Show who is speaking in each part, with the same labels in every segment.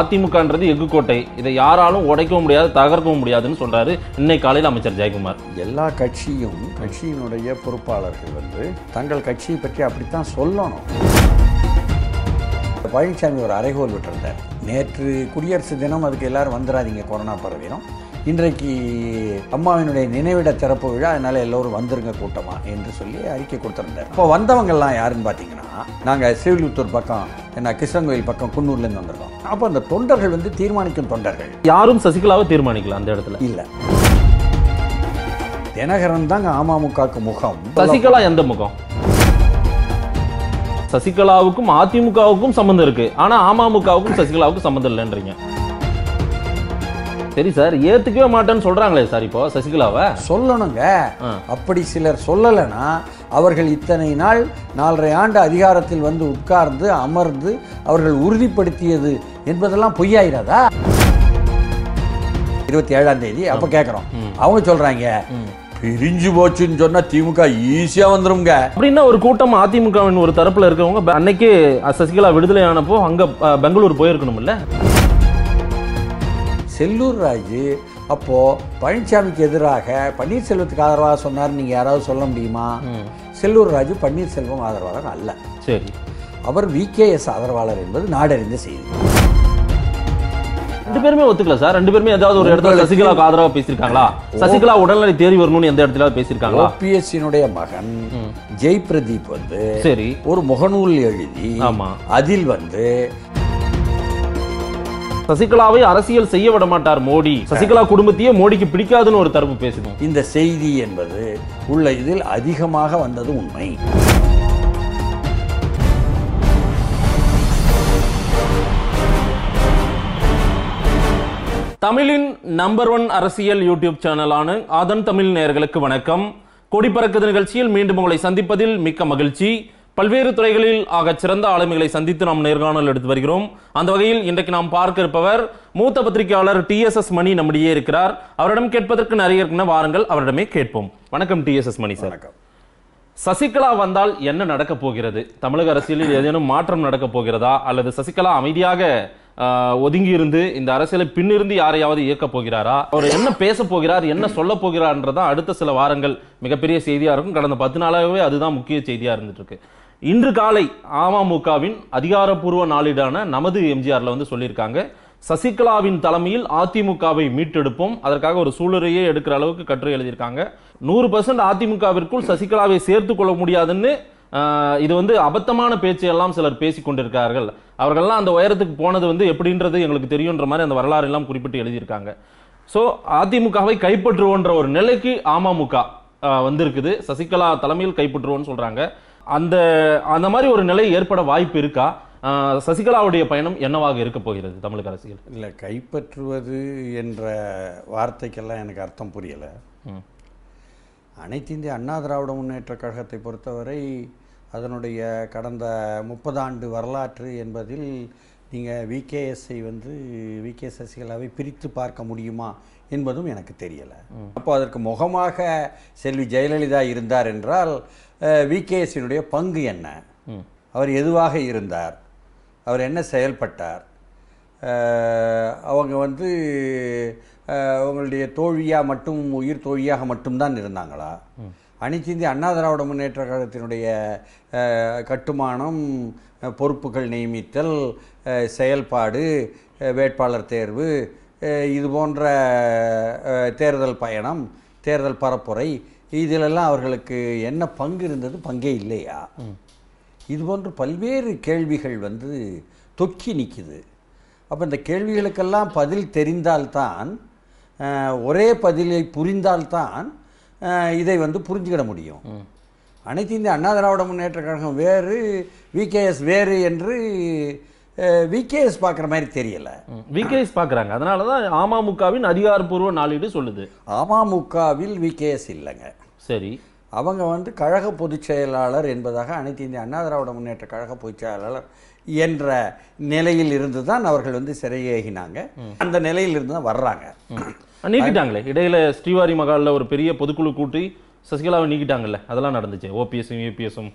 Speaker 1: அதிமுகன்றது எஃகு கோட்டை இதை யாராலும் உடைக்கவும் முடியாது தகர்க்கவும் முடியாதுன்னு சொல்றாரு இன்னைக்கு காலையில் அமைச்சர் ஜெயக்குமார்
Speaker 2: எல்லா கட்சியும் கட்சியினுடைய பொறுப்பாளர்கள் வந்து தங்கள் கட்சியை பற்றி அப்படித்தான் சொல்லணும் பழனிசாமி ஒரு அரைகோல் விட்டிருந்தார் நேற்று குடியரசு தினம் அதுக்கு எல்லாரும் வந்துடாதீங்க கொரோனா பரவிடும் இன்றைக்கு அம்மாவினுடைய நினைவிட திறப்பு விழா அதனால் எல்லோரும் வந்துருங்க கூட்டமாக என்று சொல்லி அறிக்கை கொடுத்துருந்தார் இப்போ வந்தவங்கள்லாம் யாருன்னு பார்த்தீங்கன்னா நாங்கள் சிவிலிபுத்தூர் பக்கம் என்ன கிருஷ்ணகோயில் பக்கம் குன்னூர்லேருந்து வந்திருக்கோம் அப்போ அந்த தொண்டர்கள் வந்து தீர்மானிக்கும் தொண்டர்கள்
Speaker 1: யாரும் சசிகலாவை தீர்மானிக்கலாம் அந்த இடத்துல இல்லை தினகரன் தாங்க அமமுகவுக்கு முகம் சசிகலா எந்த முகம் சசிகலாவுக்கும் அதிமுகவுக்கும் சம்மந்தம் இருக்கு ஆனா அமமுகவுக்கும் சசிகலாவுக்கும் சம்மந்தம் இல்லைன்றீங்க சரி சார் ஏத்துக்கவே மாட்டேன்னு சொல்றாங்களே சார் இப்போ சசிகலாவை சொல்லணுங்க அப்படி சிலர் சொல்லலைன்னா
Speaker 2: அவர்கள் இத்தனை நாள் நாலரை ஆண்டு அதிகாரத்தில் வந்து உட்கார்ந்து அமர்ந்து அவர்கள் உறுதிப்படுத்தியது என்பதெல்லாம் பொய்யாயிராதா இருபத்தி ஏழாம் தேதி
Speaker 1: அப்ப கேக்குறோம் அவங்க சொல்றாங்க பிரிஞ்சு போச்சுன்னு சொன்னா திமுக ஈஸியா வந்துருங்க அப்படின்னா ஒரு கூட்டம் அதிமுகவின் ஒரு தரப்புல இருக்கவங்க அன்னைக்கு சசிகலா விடுதலை ஆனப்போ அங்க பெங்களூர் போயிருக்கணும் இல்ல
Speaker 2: செல்லூர் ராஜு அப்போது பழனிசாமிக்கு எதிராக பன்னீர்செல்வத்துக்கு ஆதரவாக சொன்னார் நீங்கள் யாராவது சொல்ல முடியுமா செல்லூர் ராஜு பன்னீர்செல்வம் ஆதரவாளர் அல்ல சரி அவர் விகேஎஸ் ஆதரவாளர் என்பது நாடறிந்த
Speaker 1: செய்தி ரெண்டு பேருமே ஒத்துக்கல சார் ரெண்டு பேருமே ஏதாவது ஒரு இடத்துல சசிகலாவுக்கு ஆதரவாக பேசியிருக்காங்களா சசிகலா உடல்நிலை தேறி வரணும்னு எந்த இடத்துல பேசியிருக்காங்களா பிஎஸ்சியினுடைய மகன் ஜெய் பிரதீப் வந்து சரி ஒரு முகநூல் எழுதி அதில் வந்து சசிகலாவை அரசியல் செய்ய விட மாட்டார் மோடி சசிகலா குடும்பத்தையே மோடிக்கு பிடிக்காதுன்னு ஒரு தரப்பு பேசுது இந்த செய்தி என்பது உள்ள இதில் அதிகமாக வந்தது உண்மை தமிழின் நம்பர் ஒன் அரசியல் யூடியூப் சேனலான அதன் தமிழ் நேர்களுக்கு வணக்கம் கொடி பறக்குது நிகழ்ச்சியில் மீண்டும் உங்களை சந்திப்பதில் மிக்க மகிழ்ச்சி பல்வேறு துறைகளில் ஆக சிறந்த ஆளுமைகளை சந்தித்து நாம் நேர்காணல் எடுத்து வருகிறோம் அந்த வகையில் இன்றைக்கு நாம் பார்க்க இருப்பவர் மூத்த பத்திரிகையாளர் டி எஸ் எஸ் மணி நம்முடைய இருக்கிறார் அவரிடம் கேட்பதற்கு நிறைய இருக்குன்னு வாருங்கள் அவரிடமே கேட்போம் வணக்கம் T S S Mani sir Sasikala வந்தால் என்ன நடக்க போகிறது தமிழக அரசியலில் ஏதேனும் மாற்றம் நடக்க போகிறதா அல்லது சசிகலா அமைதியாக ஒதுங்கி இருந்து இந்த அரசியலை பின்னிருந்து யாரையாவது இயக்க போகிறாரா அவர் என்ன பேச போகிறார் என்ன சொல்ல போகிறார்ன்றதான் அடுத்த சில வாரங்கள் மிகப்பெரிய செய்தியாக இருக்கும் கடந்த பத்து நாளாகவே அதுதான் முக்கிய செய்தியாக இருந்துட்டு இருக்கு இன்று காலை அமமுகவின் அதிகாரப்பூர்வ நாளிடான நமது எம்ஜிஆரில் வந்து சொல்லியிருக்காங்க சசிகலாவின் தலைமையில் அதிமுகவை மீட்டெடுப்போம் அதற்காக ஒரு சூழலையே எடுக்கிற அளவுக்கு கட்டுரை எழுதியிருக்காங்க நூறு பர்சன்ட் அதிமுகவிற்குள் சசிகலாவை சேர்த்து கொள்ள முடியாதுன்னு இது வந்து அபத்தமான பேச்சு எல்லாம் சிலர் பேசி கொண்டிருக்கார்கள் அவர்கள்லாம் அந்த உயரத்துக்கு போனது வந்து எப்படின்றது எங்களுக்கு தெரியுன்ற மாதிரி அந்த வரலாறு எல்லாம் குறிப்பிட்டு எழுதியிருக்காங்க ஸோ அதிமுகவை கைப்பற்றுவோன்ற ஒரு நிலைக்கு அமமுக வந்திருக்குது சசிகலா தலைமையில் கைப்பற்றுவோன்னு சொல்கிறாங்க அந்த அந்த மாதிரி ஒரு நிலை ஏற்பட வாய்ப்பு இருக்கா சசிகலாவுடைய பயணம் என்னவாக இருக்க போகிறது தமிழக அரசியல்
Speaker 2: இல்லை கைப்பற்றுவது என்ற வார்த்தைக்கெல்லாம் எனக்கு அர்த்தம் புரியலை அனைத்து இந்திய அண்ணா திராவிட முன்னேற்ற கழகத்தை பொறுத்தவரை அதனுடைய கடந்த முப்பது ஆண்டு வரலாற்று என்பதில் நீங்கள் விகேஎஸ்ஐ வந்து விகே சசிகலாவை பிரித்து பார்க்க முடியுமா என்பதும் எனக்கு தெரியலை அப்போ அதற்கு முகமாக செல்வி ஜெயலலிதா இருந்தார் என்றால் விகேஎஸினுடைய பங்கு என்ன அவர் எதுவாக இருந்தார் அவர் என்ன செயல்பட்டார் அவங்க வந்து அவங்களுடைய தோழியாக மட்டும் உயிர் தோழியாக மட்டும்தான் இருந்தாங்களா அணிச்சிந்தி அண்ணா திராவிட முன்னேற்ற கழகத்தினுடைய கட்டுமானம் பொறுப்புகள் நியமித்தல் செயல்பாடு வேட்பாளர் தேர்வு இது போன்ற தேர்தல் பயணம் தேர்தல் பரப்புரை இதிலெல்லாம் அவர்களுக்கு என்ன பங்கு இருந்தது பங்கே இல்லையா இது போன்ற பல்வேறு கேள்விகள் வந்து தொக்கி நிற்கிது அப்போ இந்த கேள்விகளுக்கெல்லாம் பதில் தெரிந்தால்தான் ஒரே பதிலை புரிந்தால்தான் இதை வந்து புரிஞ்சுக்கிட முடியும் அனைத்து இந்திய அண்ணா திராவிட முன்னேற்ற கழகம் வேறு விகேஎஸ் வேறு என்று
Speaker 1: விகேஎஸ் பார்க்குற மாதிரி தெரியல விகேஎஸ் பார்க்குறாங்க அதனால தான் அமமுகவின் அதிகாரப்பூர்வ நாளீடு சொல்லுது அமமுகவில் விகேஎஸ் இல்லைங்க சரி அவங்க வந்து கழக பொதுச்
Speaker 2: செயலாளர் என்பதாக அனைத்து இந்திய அண்ணா திராவிட முன்னேற்ற கழக பொதுச் செயலாளர் என்ற நிலையில் இருந்து தான் அவர்கள் வந்து சிறையேகினாங்க அந்த நிலையில் இருந்து தான் வர்றாங்க
Speaker 1: நீக்கிட்டாங்களே இடையில ஸ்ரீவாரி மகாலில் ஒரு பெரிய பொதுக்குழு கூட்டி சசிகலாவை நீக்கிட்டாங்கல்ல அதெல்லாம் நடந்துச்சு ஓபிஎஸும் யூபிஎஸும்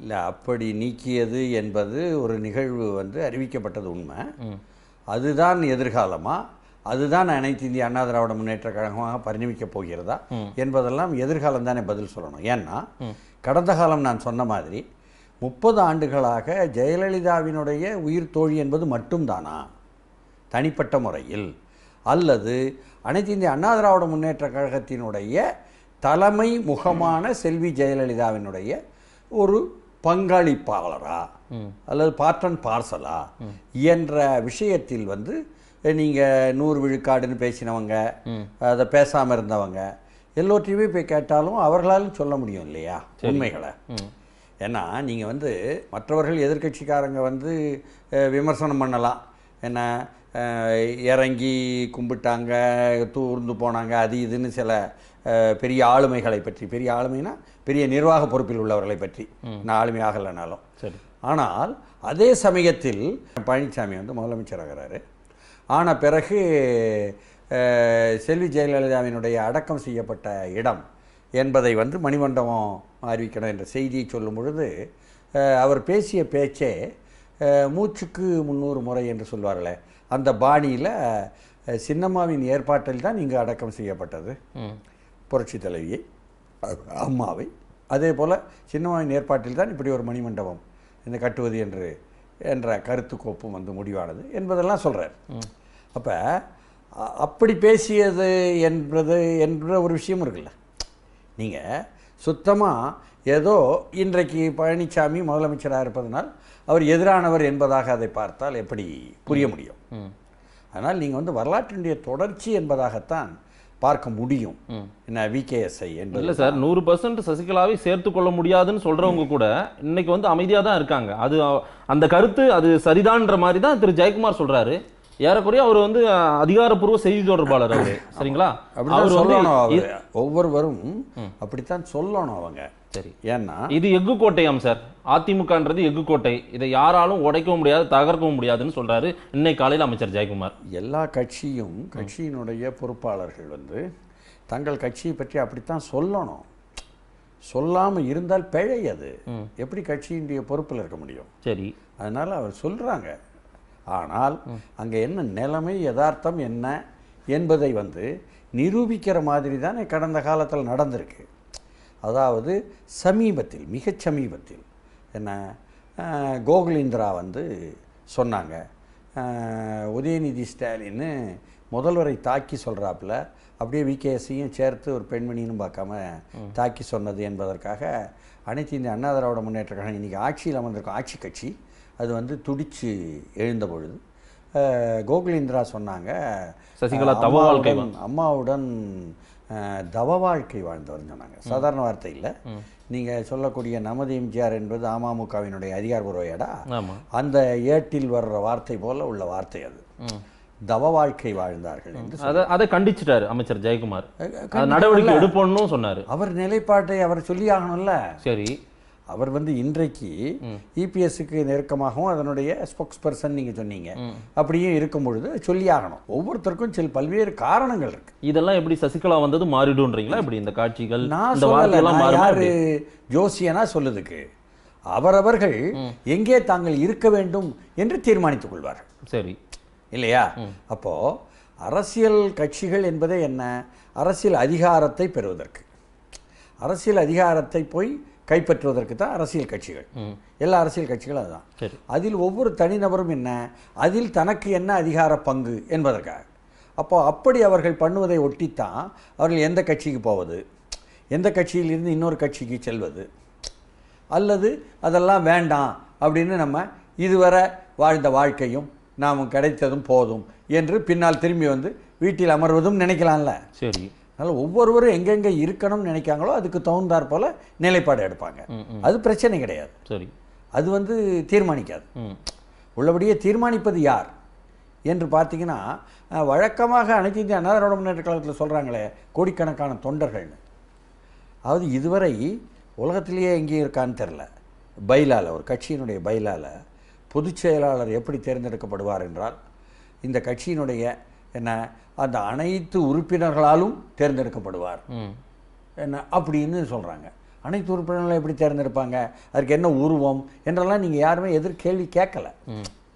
Speaker 2: இல்லை அப்படி நீக்கியது என்பது ஒரு நிகழ்வு வந்து அறிவிக்கப்பட்டது உண்மை அதுதான் எதிர்காலமாக அதுதான் அனைத்து இந்திய அண்ணா திராவிட முன்னேற்ற கழகமாக பரிணமிக்கப் போகிறதா என்பதெல்லாம் எதிர்காலம் தானே பதில் சொல்லணும் ஏன்னா கடந்த காலம் நான் சொன்ன மாதிரி முப்பது ஆண்டுகளாக ஜெயலலிதாவினுடைய உயிர் தோழி என்பது மட்டும்தானா தனிப்பட்ட முறையில் அல்லது அனைத்து இந்திய அண்ணா திராவிட முன்னேற்ற கழகத்தினுடைய தலைமை முகமான செல்வி ஜெயலலிதாவினுடைய ஒரு பங்காளிப்பாளரா அல்லது பார்ட் அண்ட் பார்சலா என்ற விஷயத்தில் வந்து நீங்கள் நூறு விழுக்காடுன்னு பேசினவங்க அதை பேசாமல் இருந்தவங்க எல்லோற்றையுமே போய் கேட்டாலும் அவர்களாலும் சொல்ல முடியும் இல்லையா உண்மைகளை ஏன்னா நீங்கள் வந்து மற்றவர்கள் எதிர்கட்சிக்காரங்க வந்து விமர்சனம் பண்ணலாம் என்ன இறங்கி கும்பிட்டாங்க தூர்ந்து போனாங்க அது இதுன்னு சில பெரிய ஆளுமைகளை பற்றி பெரிய ஆளுமைனா பெரிய நிர்வாக பொறுப்பில் உள்ளவர்களை பற்றி நான் ஆளுமை ஆகலைனாலும் சரி ஆனால் அதே சமயத்தில் பழனிசாமி வந்து ஆகிறாரு ஆன பிறகு செல்வி ஜெயலலிதாவினுடைய அடக்கம் செய்யப்பட்ட இடம் என்பதை வந்து மணிமண்டபம் அறிவிக்கணும் என்ற செய்தியை சொல்லும் பொழுது அவர் பேசிய பேச்சே மூச்சுக்கு முந்நூறு முறை என்று சொல்வார்களே அந்த பாணியில் சின்னம்மாவின் ஏற்பாட்டில் தான் இங்கே அடக்கம் செய்யப்பட்டது புரட்சி தலைவியை அம்மாவை அதே போல் சின்னம்மாவின் ஏற்பாட்டில் தான் இப்படி ஒரு மணிமண்டபம் இந்த கட்டுவது என்று என்ற கருத்து கோப்பும் வந்து முடிவானது என்பதெல்லாம் சொல்கிறார் அப்போ அப்படி பேசியது என்பது என்ற ஒரு விஷயம் இருக்குல்ல நீங்கள் சுத்தமாக ஏதோ இன்றைக்கு பழனிசாமி முதலமைச்சராக இருப்பதனால் அவர் எதிரானவர் என்பதாக அதை பார்த்தால் எப்படி புரிய முடியும் அதனால் நீங்கள் வந்து வரலாற்றினுடைய தொடர்ச்சி என்பதாகத்தான் பார்க்க முடியும் என்ன விகேஎஸ்ஐ
Speaker 1: என்று இல்லை சார் நூறு பர்சன்ட் சசிகலாவை சேர்த்து கொள்ள முடியாதுன்னு சொல்கிறவங்க கூட இன்னைக்கு வந்து அமைதியாக தான் இருக்காங்க அது அந்த கருத்து அது சரிதான்ற மாதிரி தான் திரு ஜெயக்குமார் சொல்கிறாரு ஏறக்குறைய அவர் வந்து அதிகாரப்பூர்வ செய்தி தொடர்பாளர் அவர் சரிங்களா அவர் சொல்லணும்
Speaker 2: ஒவ்வொருவரும் அப்படித்தான் சொல்லணும் அவங்க சரி
Speaker 1: ஏன்னா இது எஃகு கோட்டையாம் சார் அதிமுகன்றது எஃகு கோட்டை இதை யாராலும் உடைக்கவும் முடியாது தகர்க்கவும் முடியாதுன்னு சொல்றாரு இன்னைக்கு காலையில் அமைச்சர் ஜெயக்குமார்
Speaker 2: எல்லா கட்சியும் கட்சியினுடைய பொறுப்பாளர்கள் வந்து தங்கள் கட்சியை பற்றி அப்படித்தான் சொல்லணும் சொல்லாமல் இருந்தால் பிழை அது எப்படி கட்சியினுடைய பொறுப்பில் இருக்க முடியும் சரி அதனால அவர் சொல்றாங்க ஆனால் அங்கே என்ன நிலைமை யதார்த்தம் என்ன என்பதை வந்து நிரூபிக்கிற மாதிரி தானே கடந்த காலத்தில் நடந்திருக்கு அதாவது சமீபத்தில் மிகச் சமீபத்தில் என்ன கோகுலேந்திரா வந்து சொன்னாங்க உதயநிதி ஸ்டாலின்னு முதல்வரை தாக்கி சொல்கிறாப்புல அப்படியே விகேஎஸையும் சேர்த்து ஒரு பெண்மணியும் பார்க்காம தாக்கி சொன்னது என்பதற்காக அனைத்து இந்திய அண்ணா திராவிட முன்னேற்ற கழகம் இன்றைக்கி ஆட்சியில் அமர்ந்திருக்கும் ஆட்சி கட்சி அது வந்து துடிச்சு எழுந்த பொழுது கோகுலேந்திரா சொன்னாங்க சசிகலா தவ அம்மாவுடன் தவ வாழ்க்கை வாழ்ந்தவர் சொன்னாங்க சாதாரண வார்த்தை இல்லை நீங்கள் சொல்லக்கூடிய நமது எம்ஜிஆர் என்பது அமமுகவினுடைய அதிகாரபூர்வ இடா அந்த ஏட்டில் வர்ற வார்த்தை போல உள்ள வார்த்தை அது தவ வாழ்க்கை வாழ்ந்தார்கள் என்று
Speaker 1: அதை கண்டிச்சிட்டாரு அமைச்சர் ஜெயக்குமார் நடவடிக்கை எடுப்போம்னு சொன்னார் அவர் நிலைப்பாட்டை அவர் சொல்லி ஆகணும்ல சரி
Speaker 2: அவர் வந்து இன்றைக்கு இபிஎஸ்க்கு நெருக்கமாகவும் அதனுடைய ஸ்போக்ஸ் பர்சன் நீங்க சொன்னீங்க அப்படியும் இருக்கும் பொழுது சொல்லி ஆகணும் ஒவ்வொருத்தருக்கும் சில பல்வேறு காரணங்கள் இருக்கு
Speaker 1: இதெல்லாம் எப்படி சசிகலா வந்தது மாறிடும்ன்றீங்களா இப்படி இந்த காட்சிகள் நான் யாரு ஜோசியனா சொல்லுதுக்கு
Speaker 2: அவரவர்கள் எங்கே தாங்கள் இருக்க வேண்டும் என்று தீர்மானித்துக் கொள்வார்கள் சரி இல்லையா அப்போ அரசியல் கட்சிகள் என்பதே என்ன அரசியல் அதிகாரத்தை பெறுவதற்கு அரசியல் அதிகாரத்தை போய் கைப்பற்றுவதற்கு தான் அரசியல் கட்சிகள் எல்லா அரசியல் கட்சிகளும் அதுதான் அதில் ஒவ்வொரு தனிநபரும் என்ன அதில் தனக்கு என்ன அதிகார பங்கு என்பதற்காக அப்போ அப்படி அவர்கள் பண்ணுவதை ஒட்டித்தான் அவர்கள் எந்த கட்சிக்கு போவது எந்த கட்சியிலிருந்து இன்னொரு கட்சிக்கு செல்வது அல்லது அதெல்லாம் வேண்டாம் அப்படின்னு நம்ம இதுவரை வாழ்ந்த வாழ்க்கையும் நாம் கிடைத்ததும் போதும் என்று பின்னால் திரும்பி வந்து வீட்டில் அமர்வதும் நினைக்கலாம்ல சரி அதனால் ஒவ்வொருவரும் எங்கெங்கே இருக்கணும்னு நினைக்காங்களோ அதுக்கு தகுந்தார் போல நிலைப்பாடு எடுப்பாங்க அது பிரச்சனை கிடையாது சரி அது வந்து தீர்மானிக்காது உள்ளபடியே தீர்மானிப்பது யார் என்று பார்த்தீங்கன்னா வழக்கமாக அனைத்து இந்திய அண்ணா திராவிட முன்னேற்ற கழகத்தில் சொல்கிறாங்களே கோடிக்கணக்கான தொண்டர்கள்னு அதாவது இதுவரை உலகத்திலேயே எங்கேயும் இருக்கான்னு தெரில பைலால் ஒரு கட்சியினுடைய பைலால் பொதுச் செயலாளர் எப்படி தேர்ந்தெடுக்கப்படுவார் என்றால் இந்த கட்சியினுடைய என்ன அந்த அனைத்து உறுப்பினர்களாலும் தேர்ந்தெடுக்கப்படுவார் என்ன அப்படின்னு சொல்கிறாங்க அனைத்து உறுப்பினர்களும் எப்படி தேர்ந்தெடுப்பாங்க அதுக்கு என்ன உருவம் என்றெல்லாம் நீங்கள் யாருமே எதிர் கேள்வி கேட்கலை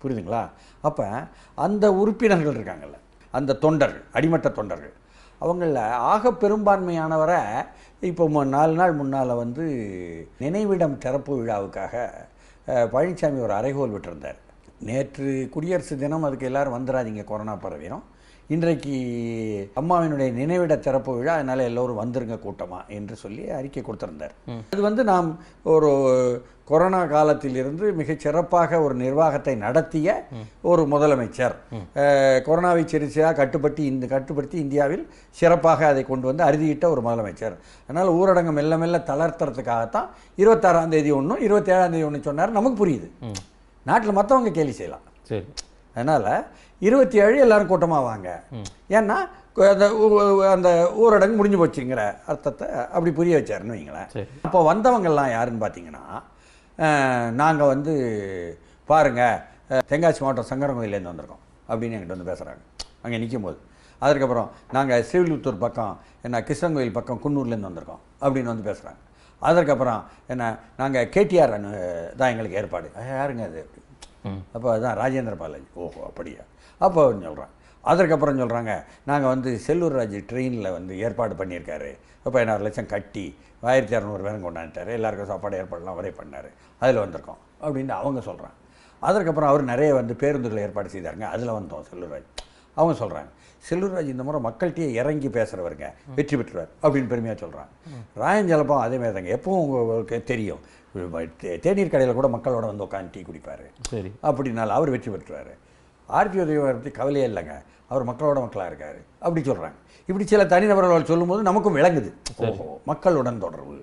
Speaker 2: புரியுதுங்களா அப்போ அந்த உறுப்பினர்கள் இருக்காங்கல்ல அந்த தொண்டர்கள் அடிமட்ட தொண்டர்கள் அவங்களில் ஆக பெரும்பான்மையானவரை இப்போ நாலு நாள் முன்னால் வந்து நினைவிடம் திறப்பு விழாவுக்காக பழனிசாமி ஒரு அறைகோல் விட்டிருந்தார் நேற்று குடியரசு தினம் அதுக்கு எல்லோரும் வந்துடாதீங்க கொரோனா பரவியும் இன்றைக்கு அம்மாவினுடைய நினைவிட திறப்பு விழா அதனால் எல்லோரும் வந்துருங்க கூட்டமாக என்று சொல்லி அறிக்கை கொடுத்திருந்தார் அது வந்து நாம் ஒரு கொரோனா இருந்து மிக சிறப்பாக ஒரு நிர்வாகத்தை நடத்திய ஒரு முதலமைச்சர் கொரோனாவை சிகிச்சையாக கட்டுப்படுத்தி இந்த கட்டுப்படுத்தி இந்தியாவில் சிறப்பாக அதை கொண்டு வந்து அறுதியிட்ட ஒரு முதலமைச்சர் அதனால் ஊரடங்கு மெல்ல மெல்ல தளர்த்துறதுக்காகத்தான் இருபத்தாறாம் தேதி ஒன்றும் இருபத்தேழாம் தேதி ஒன்று சொன்னார் நமக்கு புரியுது நாட்டில் மற்றவங்க கேலி செய்யலாம் சரி அதனால் இருபத்தி ஏழு எல்லோரும் கூட்டமாக வாங்க ஏன்னா அந்த அந்த ஊரடங்கு முடிஞ்சு போச்சுங்கிற அர்த்தத்தை அப்படி புரிய வச்சாருன்னு வைங்களேன் அப்போ வந்தவங்கள்லாம் யாருன்னு பார்த்தீங்கன்னா நாங்கள் வந்து பாருங்கள் தென்காசி மாவட்டம் சங்கரன் கோயிலேருந்து வந்திருக்கோம் அப்படின்னு என்கிட்ட வந்து பேசுகிறாங்க அங்கே நிற்கும் போது அதுக்கப்புறம் நாங்கள் சிவிலுத்தூர் பக்கம் என்ன கிருஷ்ணங்கோயில் பக்கம் குன்னூர்லேருந்து வந்திருக்கோம் அப்படின்னு வந்து பேசுகிறாங்க அதற்கப்புறம் என்ன நாங்கள் கேடிஆர் தான் எங்களுக்கு ஏற்பாடு யாருங்க அது அப்போ அதுதான் ராஜேந்திர பாலாஜி ஓஹோ அப்படியா அப்போ சொல்கிறான் அதற்கப்புறம் சொல்கிறாங்க நாங்கள் வந்து செல்லூர் ராஜ் ட்ரெயினில் வந்து ஏற்பாடு பண்ணியிருக்காரு பதினாறு லட்சம் கட்டி ஆயிரத்தி இரநூறு பேரும் கொண்டாந்துட்டார் எல்லாருக்கும் சாப்பாடு ஏற்பாடுலாம் அவரே பண்ணார் அதில் வந்திருக்கோம் அப்படின்னு அவங்க சொல்கிறாங்க அதற்கப்புறம் அவர் நிறைய வந்து பேருந்துகளை ஏற்பாடு செய்தாருங்க அதில் வந்தோம் செல்லூர்ராஜ் அவங்க சொல்கிறாங்க செல்லூர்ராஜ் இந்த முறை மக்கள்கிட்டயே இறங்கி பேசுகிறவருங்க வெற்றி பெற்றுவார் அப்படின்னு பெருமையாக சொல்கிறாங்க ராயஞ்சலப்பம் அதே மாதிரி தாங்க எப்பவும் உங்களுக்கு தெரியும் தேநீர் கடையில் கூட மக்களோட வந்து உட்காந்து டீ குடிப்பார் சரி அப்படின்னால அவர் வெற்றி பெற்றுவார் ஆர்பி உதவி பற்றி கவலையே இல்லைங்க அவர் மக்களோட மக்களாக இருக்கார் அப்படி சொல்கிறாங்க இப்படி சில தனிநபர்கள் சொல்லும்போது நமக்கும் விளங்குது ஓஹோ மக்களுடன் தொடர்பு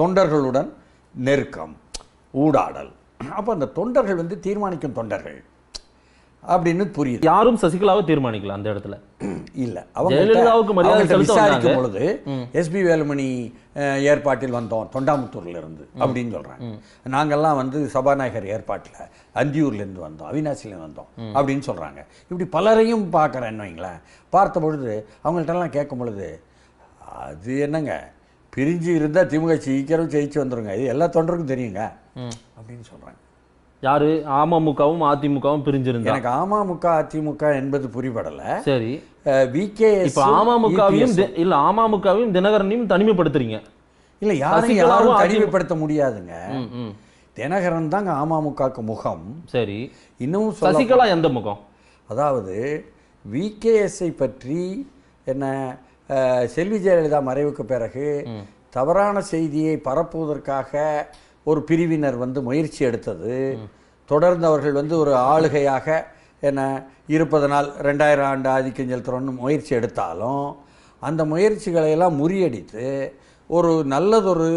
Speaker 2: தொண்டர்களுடன் நெருக்கம்
Speaker 1: ஊடாடல் அப்போ அந்த தொண்டர்கள் வந்து தீர்மானிக்கும் தொண்டர்கள் அப்படின்னு புரியுது யாரும் சசிகலாவை தீர்மானிக்கலாம் அந்த இடத்துல இல்ல அவங்க மரியாதை விசாரிக்கும் பொழுது
Speaker 2: பி வேலுமணி ஏற்பாட்டில் வந்தோம் தொண்டாமுத்தூர்ல இருந்து அப்படின்னு சொல்றாங்க நாங்கெல்லாம் வந்து சபாநாயகர் ஏற்பாட்டில் அந்தியூர்ல இருந்து வந்தோம் அவினாசில வந்தோம் அப்படின்னு சொல்றாங்க இப்படி பலரையும் பார்க்கறேன் வைங்களேன் பார்த்த பொழுது எல்லாம் கேட்கும் பொழுது அது என்னங்க பிரிஞ்சு இருந்தா திமுக சீக்கிரம் ஜெயிச்சு வந்துருங்க இது எல்லா தொண்டருக்கும் தெரியுங்க அப்படின்னு சொல்றாங்க
Speaker 1: யாரு அமமுகவும் அதிமுகவும் பிரிஞ்சிருந்தா எனக்கு
Speaker 2: அமமுக அதிமுக என்பது புரிபடல சரி
Speaker 1: இப்ப அமமுகவையும் e இல்ல அமமுகவையும் தினகரனையும் தனிமைப்படுத்துறீங்க இல்ல யாரும் யாரும் தனிமைப்படுத்த முடியாதுங்க
Speaker 2: தினகரன் தாங்க அமமுக முகம் சரி இன்னமும் சசிகலா எந்த முகம் அதாவது விகேஎஸ்ஐ பற்றி என்ன செல்வி ஜெயலலிதா மறைவுக்கு பிறகு தவறான செய்தியை பரப்புவதற்காக ஒரு பிரிவினர் வந்து முயற்சி எடுத்தது தொடர்ந்து அவர்கள் வந்து ஒரு ஆளுகையாக என்ன இருப்பதனால் ரெண்டாயிரம் ஆண்டு ஆதிக்கம் செலுத்துகிறோன்னு முயற்சி எடுத்தாலும் அந்த முயற்சிகளையெல்லாம் முறியடித்து ஒரு நல்லதொரு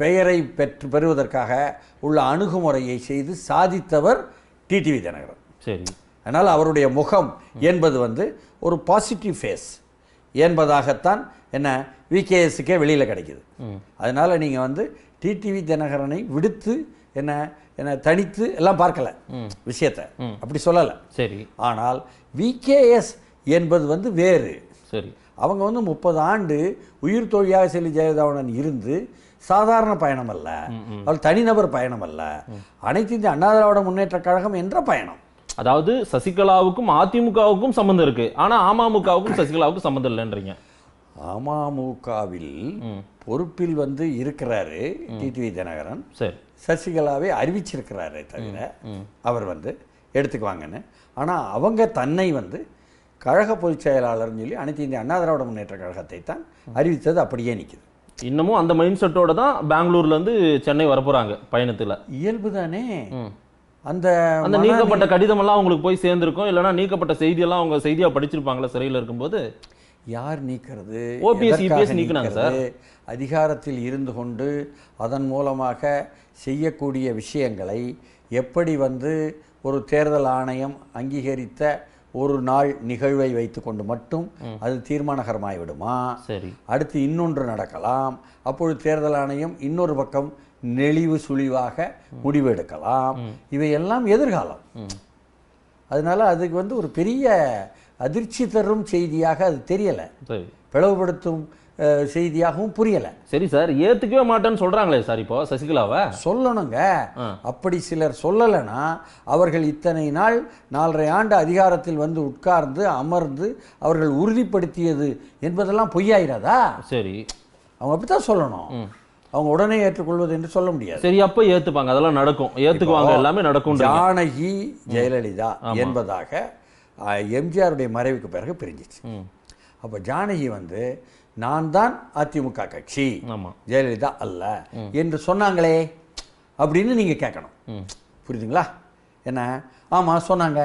Speaker 2: பெயரை பெற்று பெறுவதற்காக உள்ள அணுகுமுறையை செய்து சாதித்தவர் டிடிவி தினகரன் சரி அதனால் அவருடைய முகம் என்பது வந்து ஒரு பாசிட்டிவ் ஃபேஸ் என்பதாகத்தான் என்ன விகேஎஸுக்கே வெளியில் கிடைக்கிது அதனால் நீங்கள் வந்து டிடிவி தினகரனை விடுத்து என்ன என்னை தனித்து எல்லாம் பார்க்கல விஷயத்த அப்படி சொல்லலை சரி ஆனால் விகேஎஸ் என்பது வந்து வேறு சரி அவங்க வந்து முப்பது ஆண்டு உயிர் தொழிலாக செல்வி ஜெயதாவுடன் இருந்து சாதாரண பயணம் அல்ல அவள்
Speaker 1: தனிநபர் பயணம் அல்ல அனைத்து இந்திய அண்ணா திராவிட முன்னேற்ற கழகம் என்ற பயணம் அதாவது சசிகலாவுக்கும் அதிமுகவுக்கும் சம்மந்தம் இருக்கு ஆனா அமமுகவுக்கும் சசிகலாவுக்கும் சம்மந்தம் இல்லைன்றீங்க
Speaker 2: அமமுகவில் பொறுப்பில் வந்து இருக்கிறாரு டிடிவி தினகரன் சசிகலாவே அறிவிச்சிருக்கிறாரே தவிர அவர் வந்து எடுத்துக்குவாங்கன்னு ஆனால் அவங்க தன்னை வந்து கழக பொதுச் செயலாளர்னு சொல்லி அனைத்து இந்திய அண்ணா திராவிட முன்னேற்ற கழகத்தை
Speaker 1: தான் அறிவித்தது அப்படியே நிற்குது இன்னமும் அந்த மைண்ட் செட்டோட தான் பெங்களூர்லேருந்து சென்னை வரப்போகிறாங்க பயணத்தில் இயல்பு
Speaker 2: தானே அந்த அந்த நீக்கப்பட்ட
Speaker 1: கடிதமெல்லாம் அவங்களுக்கு போய் சேர்ந்துருக்கும் இல்லைனா நீக்கப்பட்ட செய்தியெல்லாம் அவங்க செய்தியாக படிச்சிருப்பாங்களா சிறையில் இருக்கும்போது யார் e நீக்கிறது
Speaker 2: அதிகாரத்தில் இருந்து கொண்டு அதன் மூலமாக செய்யக்கூடிய விஷயங்களை எப்படி வந்து ஒரு தேர்தல் ஆணையம் அங்கீகரித்த ஒரு நாள் நிகழ்வை வைத்துக்கொண்டு மட்டும் அது தீர்மானகரமாகிவிடுமா அடுத்து இன்னொன்று நடக்கலாம் அப்பொழுது தேர்தல் ஆணையம் இன்னொரு பக்கம் நெளிவு சுழிவாக முடிவெடுக்கலாம் இவையெல்லாம் எதிர்காலம் அதனால அதுக்கு வந்து ஒரு பெரிய அதிர்ச்சி தரும் செய்தியாக அது தெரியலை பிளவுபடுத்தும் செய்தியாகவும் புரியலை
Speaker 1: சரி சார் ஏற்றுக்கவே மாட்டேன்னு சொல்றாங்களே சார் இப்போ சசிகலாவை
Speaker 2: சொல்லணுங்க அப்படி சிலர் சொல்லலைன்னா அவர்கள் இத்தனை நாள் நாலரை ஆண்டு அதிகாரத்தில் வந்து உட்கார்ந்து அமர்ந்து அவர்கள் உறுதிப்படுத்தியது என்பதெல்லாம் பொய்யாயிராதா சரி அவங்க அப்படித்தான் சொல்லணும் அவங்க உடனே ஏற்றுக்கொள்வது என்று சொல்ல முடியாது சரி
Speaker 1: அப்போ ஏற்றுப்பாங்க அதெல்லாம் நடக்கும் ஏத்துக்குவாங்க எல்லாமே நடக்கும் ஜானகி ஜெயலலிதா என்பதாக
Speaker 2: எம்ஜிஆருடைய மறைவுக்கு பிறகு பிரிஞ்சிச்சு அப்போ ஜானகி வந்து நான் தான் அதிமுக கட்சி ஜெயலலிதா அல்ல என்று சொன்னாங்களே அப்படின்னு நீங்கள் கேட்கணும் புரியுதுங்களா என்ன ஆமாம் சொன்னாங்க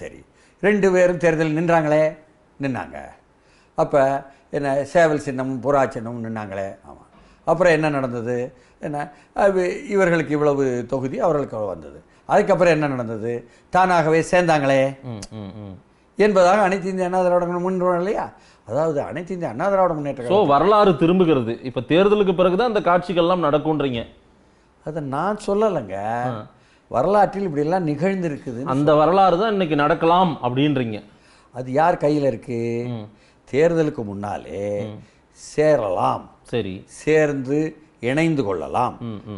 Speaker 2: சரி ரெண்டு பேரும் தேர்தல் நின்றாங்களே நின்னாங்க அப்போ என்ன சேவல் சின்னமும் புறா சின்னமும் நின்னாங்களே ஆமாம் அப்புறம் என்ன நடந்தது என்ன இவர்களுக்கு இவ்வளவு தொகுதி அவர்களுக்கு வந்தது அதுக்கப்புறம் என்ன நடந்தது தானாகவே சேர்ந்தாங்களே என்பதாக அனைத்து இந்திய அண்ணா திராவிட முன்னோம் இல்லையா அதாவது அனைத்து இந்திய அண்ணா திராவிட முன்னேற்ற வரலாறு
Speaker 1: திரும்புகிறது இப்போ தேர்தலுக்கு பிறகு தான் அந்த காட்சிகள்லாம் நடக்கும்ன்றீங்க அதை
Speaker 2: நான் சொல்லலைங்க வரலாற்றில் இப்படிலாம் நிகழ்ந்திருக்குது அந்த
Speaker 1: வரலாறு தான் இன்னைக்கு
Speaker 2: நடக்கலாம் அப்படின்றீங்க அது யார் கையில் இருக்கு தேர்தலுக்கு முன்னாலே சேரலாம் சரி சேர்ந்து இணைந்து கொள்ளலாம்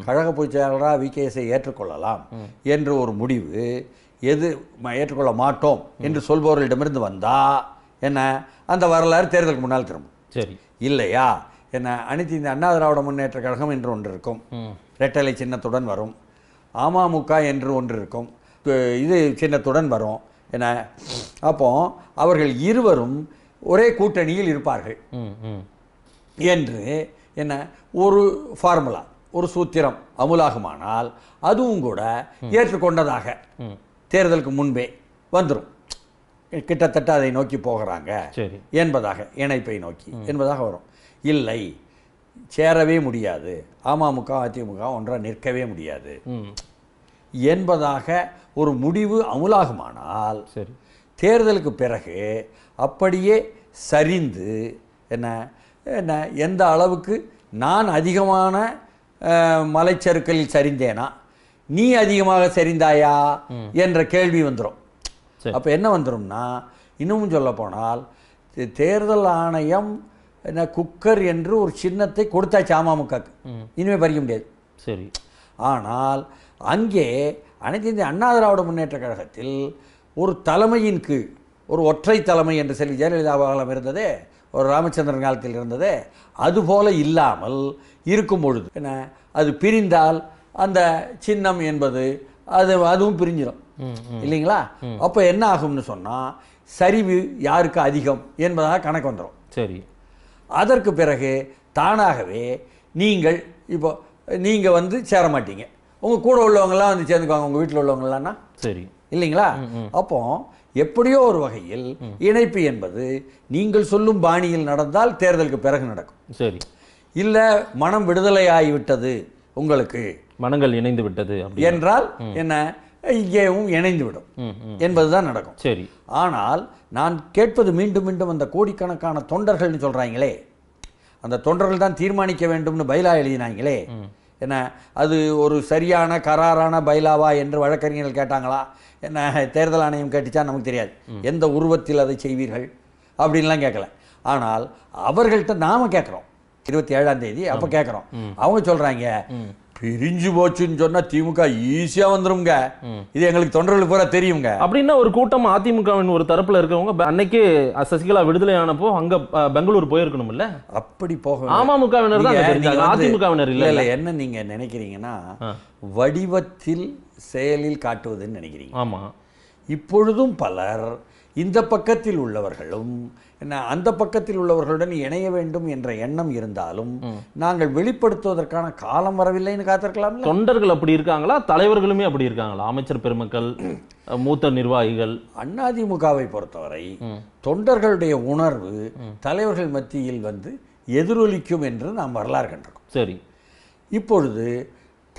Speaker 2: கழக பொதுச் செயலராக விகேஎஸை ஏற்றுக்கொள்ளலாம் என்ற ஒரு முடிவு எது ஏற்றுக்கொள்ள மாட்டோம் என்று சொல்பவர்களிடமிருந்து வந்தால் என்ன அந்த வரலாறு தேர்தலுக்கு முன்னால் திரும்பும் சரி இல்லையா என்ன அனைத்து இந்த அண்ணா திராவிட முன்னேற்ற கழகம் என்று ஒன்று இருக்கும் ரெட்டலை சின்னத்துடன் வரும் அமமுக என்று ஒன்று இருக்கும் இது சின்னத்துடன் வரும் என்ன அப்போ அவர்கள் இருவரும் ஒரே கூட்டணியில் இருப்பார்கள் என்று என்ன ஒரு ஃபார்முலா ஒரு சூத்திரம் அமுலாகுமானால் அதுவும் கூட ஏற்றுக்கொண்டதாக தேர்தலுக்கு முன்பே வந்துடும் கிட்டத்தட்ட அதை நோக்கி போகிறாங்க என்பதாக இணைப்பை நோக்கி என்பதாக வரும் இல்லை சேரவே முடியாது அமமுக அதிமுக ஒன்றாக நிற்கவே முடியாது என்பதாக ஒரு முடிவு அமுலாகுமானால் தேர்தலுக்கு பிறகு அப்படியே சரிந்து என்ன எந்த அளவுக்கு நான் அதிகமான மலைச்சருக்களில் சரிந்தேனா நீ அதிகமாக சரிந்தாயா என்ற கேள்வி வந்துடும் அப்போ என்ன வந்துடும்னா இன்னமும் சொல்ல போனால் தேர்தல் ஆணையம் என்ன குக்கர் என்று ஒரு சின்னத்தை கொடுத்தாச்சு அமமுகக்கு இனிமேல் பறிக்க முடியாது சரி ஆனால் அங்கே அனைத்து இந்திய அண்ணா திராவிட முன்னேற்ற கழகத்தில் ஒரு தலைமையின் கீழ் ஒரு ஒற்றை தலைமை என்று செல்வி ஜெயலலிதாவாலம் இருந்ததே ஒரு ராமச்சந்திரன் காலத்தில் இருந்ததே அதுபோல இல்லாமல் இருக்கும் பொழுது என்ன அது பிரிந்தால் அந்த சின்னம் என்பது அது அதுவும் பிரிஞ்சிடும் இல்லைங்களா அப்போ என்ன ஆகும்னு சொன்னால் சரிவு யாருக்கு அதிகம் என்பதாக கணக்கு வந்துடும் சரி அதற்கு பிறகு தானாகவே நீங்கள் இப்போ நீங்கள் வந்து சேர மாட்டீங்க உங்கள் கூட உள்ளவங்களாம் வந்து சேர்ந்துக்குவாங்க உங்கள் வீட்டில் உள்ளவங்களான்னா சரி இல்லைங்களா அப்போ எப்படியோ ஒரு வகையில் இணைப்பு என்பது நீங்கள் சொல்லும் பாணியில் நடந்தால் தேர்தலுக்கு பிறகு நடக்கும் சரி இல்லை மனம் விடுதலை ஆகிவிட்டது உங்களுக்கு மனங்கள் இணைந்து விட்டது என்றால் என்ன இங்கேவும் இணைந்து
Speaker 1: விடும்
Speaker 2: என்பதுதான் நடக்கும் சரி ஆனால் நான் கேட்பது மீண்டும் மீண்டும் அந்த கோடிக்கணக்கான தொண்டர்கள்னு சொல்கிறாங்களே அந்த தொண்டர்கள் தான் தீர்மானிக்க வேண்டும்னு பயிலா எழுதினாங்களே என்ன அது ஒரு சரியான கராரான பைலாவா என்று வழக்கறிஞர்கள் கேட்டாங்களா தேர்தல் ஆணையம் கேட்டுச்சா நமக்கு தெரியாது எந்த உருவத்தில் அதை செய்வீர்கள் அப்படின்லாம் கேட்கல ஆனால் அவர்கள்ட்ட நாம் கேட்குறோம் இருபத்தி ஏழாம் தேதி அப்போ கேட்குறோம் அவங்க சொல்கிறாங்க பிரிஞ்சு போச்சுன்னு
Speaker 1: சொன்னா திமுக ஈஸியா வந்துருங்க இது எங்களுக்கு தொண்டர்கள் பூரா தெரியுங்க அப்படின்னா ஒரு கூட்டம் அதிமுகவின் ஒரு தரப்புல இருக்கவங்க அன்னைக்கு சசிகலா விடுதலை ஆனப்போ அங்க பெங்களூர் போயிருக்கணும் இல்ல அப்படி போக அமமுகவினர் தான் அதிமுகவினர் இல்ல இல்ல
Speaker 2: என்ன நீங்க நினைக்கிறீங்கன்னா வடிவத்தில் செயலில் காட்டுவதுன்னு நினைக்கிறீங்க ஆமாம் இப்பொழுதும் பலர் இந்த பக்கத்தில் உள்ளவர்களும் என்ன அந்த பக்கத்தில் உள்ளவர்களுடன் இணைய வேண்டும்
Speaker 1: என்ற எண்ணம் இருந்தாலும்
Speaker 2: நாங்கள் வெளிப்படுத்துவதற்கான காலம் வரவில்லைன்னு காத்திருக்கலாம் தொண்டர்கள்
Speaker 1: அப்படி இருக்காங்களா தலைவர்களுமே அப்படி இருக்காங்களா அமைச்சர் பெருமக்கள் மூத்த நிர்வாகிகள்
Speaker 2: அண்ணாதிமுகவை பொறுத்தவரை தொண்டர்களுடைய உணர்வு தலைவர்கள் மத்தியில் வந்து எதிரொலிக்கும் என்று நாம் வரலாறு கண்டிருக்கோம் சரி இப்பொழுது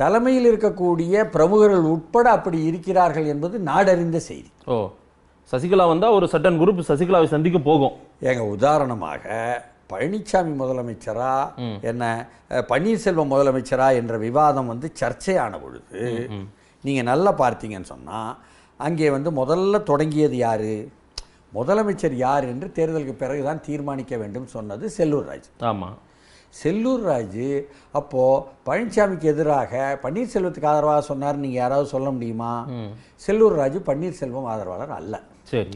Speaker 2: தலைமையில் இருக்கக்கூடிய பிரமுகர்கள் உட்பட அப்படி இருக்கிறார்கள் என்பது நாடறிந்த செய்தி
Speaker 1: ஓ சசிகலா வந்தால் ஒரு சட்டன் குரூப் சசிகலாவை சந்திக்க போகும் ஏங்க உதாரணமாக பழனிசாமி
Speaker 2: முதலமைச்சரா என்ன பன்னீர்செல்வம் முதலமைச்சரா என்ற விவாதம் வந்து சர்ச்சையான பொழுது நீங்கள் நல்லா பார்த்தீங்கன்னு சொன்னால் அங்கே வந்து முதல்ல தொடங்கியது யார் முதலமைச்சர் யார் என்று தேர்தலுக்கு பிறகுதான் தீர்மானிக்க வேண்டும் சொன்னது செல்லூர் ராஜ் ஆமாம் செல்லூர் ராஜு அப்போது பழனிசாமிக்கு எதிராக பன்னீர்செல்வத்துக்கு ஆதரவாக சொன்னார் நீங்கள் யாராவது சொல்ல முடியுமா செல்லூர் ராஜு பன்னீர்செல்வம் ஆதரவாளர் அல்ல சரி